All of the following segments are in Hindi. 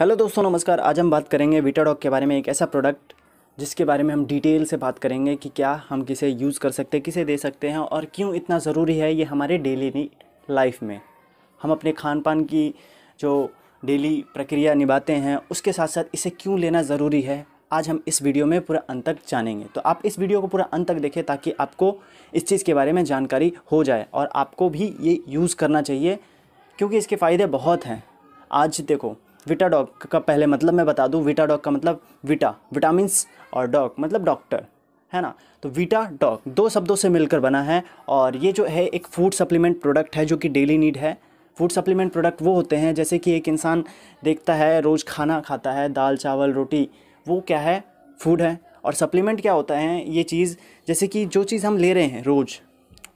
हेलो दोस्तों नमस्कार आज हम बात करेंगे डॉग के बारे में एक ऐसा प्रोडक्ट जिसके बारे में हम डिटेल से बात करेंगे कि क्या हम किसे यूज़ कर सकते हैं किसे दे सकते हैं और क्यों इतना ज़रूरी है ये हमारे डेली लाइफ में हम अपने खान पान की जो डेली प्रक्रिया निभाते हैं उसके साथ साथ इसे क्यों लेना ज़रूरी है आज हम इस वीडियो में पूरा अंत तक जानेंगे तो आप इस वीडियो को पूरा अंत तक देखें ताकि आपको इस चीज़ के बारे में जानकारी हो जाए और आपको भी ये यूज़ करना चाहिए क्योंकि इसके फ़ायदे बहुत हैं आज देखो विटा डॉग का पहले मतलब मैं बता दूँ विटा डॉग का मतलब विटा विटामिन्स और डॉग मतलब डॉक्टर है ना तो वीटा डॉग दो शब्दों से मिलकर बना है और ये जो है एक फूड सप्लीमेंट प्रोडक्ट है जो कि डेली नीड है फूड सप्लीमेंट प्रोडक्ट वो होते हैं जैसे कि एक इंसान देखता है रोज़ खाना खाता है दाल चावल रोटी वो क्या है फूड है और सप्लीमेंट क्या होता है ये चीज़ जैसे कि जो चीज़ हम ले रहे हैं रोज़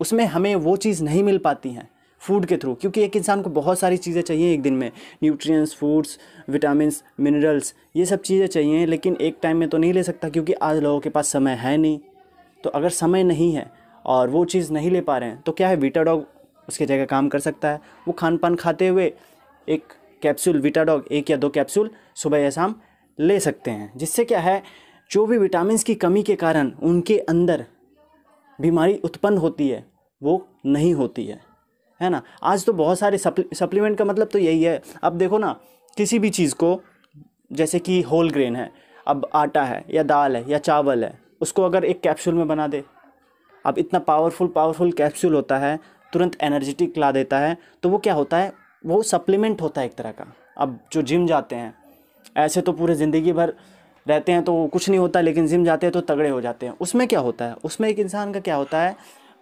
उसमें हमें वो चीज़ नहीं मिल पाती हैं फूड के थ्रू क्योंकि एक इंसान को बहुत सारी चीज़ें चाहिए एक दिन में न्यूट्रिएंट्स फूड्स विटामिन मिनरल्स ये सब चीज़ें चाहिए लेकिन एक टाइम में तो नहीं ले सकता क्योंकि आज लोगों के पास समय है नहीं तो अगर समय नहीं है और वो चीज़ नहीं ले पा रहे हैं तो क्या है डॉग उसकी जगह काम कर सकता है वो खान पान खाते हुए एक कैप्सूल डॉग एक या दो कैप्सूल सुबह या शाम ले सकते हैं जिससे क्या है जो भी विटामिन की कमी के कारण उनके अंदर बीमारी उत्पन्न होती है वो नहीं होती है है ना आज तो बहुत सारे सप्लीमेंट का मतलब तो यही है अब देखो ना किसी भी चीज़ को जैसे कि होल ग्रेन है अब आटा है या दाल है या चावल है उसको अगर एक कैप्सूल में बना दे अब इतना पावरफुल पावरफुल कैप्सूल होता है तुरंत एनर्जेटिक ला देता है तो वो क्या होता है वो सप्लीमेंट होता है एक तरह का अब जो जिम जाते हैं ऐसे तो पूरे ज़िंदगी भर रहते हैं तो कुछ नहीं होता लेकिन जिम जाते हैं तो तगड़े हो जाते हैं उसमें क्या होता है उसमें एक इंसान का क्या होता है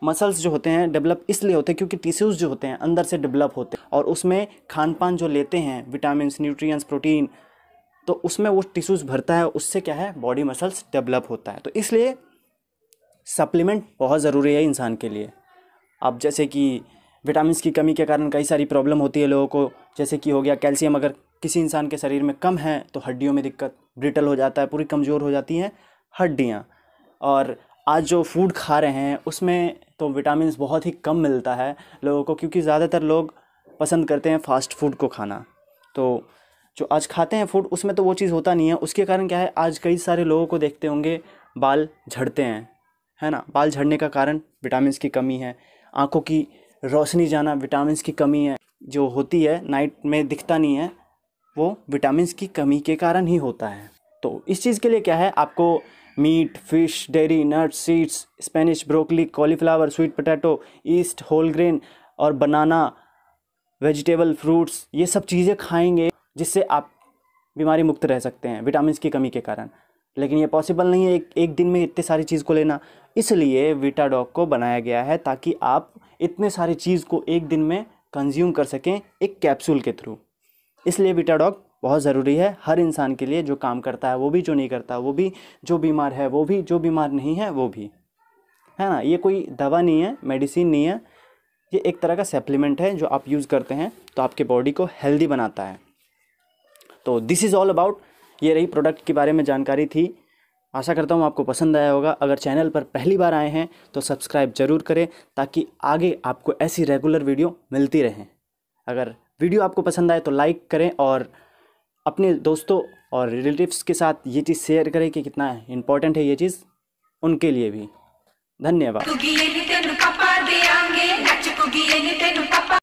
मसल्स जो होते हैं डेवलप इसलिए होते हैं क्योंकि टिश्यूज़ जो होते हैं अंदर से डेवलप होते हैं और उसमें खान पान जो लेते हैं विटामिन न्यूट्रिएंट्स प्रोटीन तो उसमें वो टिश्यूज़ भरता है उससे क्या है बॉडी मसल्स डेवलप होता है तो इसलिए सप्लीमेंट बहुत ज़रूरी है इंसान के लिए अब जैसे कि विटामिन की कमी के कारण कई सारी प्रॉब्लम होती है लोगों को जैसे कि हो गया कैल्शियम अगर किसी इंसान के शरीर में कम है तो हड्डियों में दिक्कत ब्रिटल हो जाता है पूरी कमज़ोर हो जाती हैं हड्डियाँ और आज जो फूड खा रहे हैं उसमें तो विटामिन बहुत ही कम मिलता है लोगों को क्योंकि ज़्यादातर लोग पसंद करते हैं फास्ट फूड को खाना तो जो आज खाते हैं फूड उसमें तो वो चीज़ होता नहीं है उसके कारण क्या है आज कई सारे लोगों को देखते होंगे बाल झड़ते हैं है ना बाल झड़ने का कारण विटामिन की कमी है आँखों की रोशनी जाना विटामिन की कमी है जो होती है नाइट में दिखता नहीं है वो विटामिन की कमी के कारण ही होता है तो इस चीज़ के लिए क्या है आपको meat fish dairy nuts seeds spinach broccoli cauliflower sweet potato yeast whole grain और बनाना वेजिटेबल फ्रूट्स ये सब चीज़ें खाएंगे जिससे आप बीमारी मुक्त रह सकते हैं विटामिन की कमी के कारण लेकिन ये पॉसिबल नहीं है एक एक दिन में इतने सारी चीज़ को लेना इसलिए विटाडॉग को बनाया गया है ताकि आप इतने सारी चीज़ को एक दिन में कंज्यूम कर सकें एक कैप्सूल के थ्रू इसलिए विटाडॉग बहुत ज़रूरी है हर इंसान के लिए जो काम करता है वो भी जो नहीं करता वो भी जो बीमार है वो भी जो बीमार नहीं है वो भी है ना ये कोई दवा नहीं है मेडिसिन नहीं है ये एक तरह का सप्लीमेंट है जो आप यूज़ करते हैं तो आपके बॉडी को हेल्दी बनाता है तो दिस इज़ ऑल अबाउट ये रही प्रोडक्ट के बारे में जानकारी थी आशा करता हूँ आपको पसंद आया होगा अगर चैनल पर पहली बार आए हैं तो सब्सक्राइब ज़रूर करें ताकि आगे आपको ऐसी रेगुलर वीडियो मिलती रहें अगर वीडियो आपको पसंद आए तो लाइक करें और अपने दोस्तों और रिलेटिव्स के साथ ये चीज़ शेयर करें कि कितना इम्पोर्टेंट है ये चीज़ उनके लिए भी धन्यवाद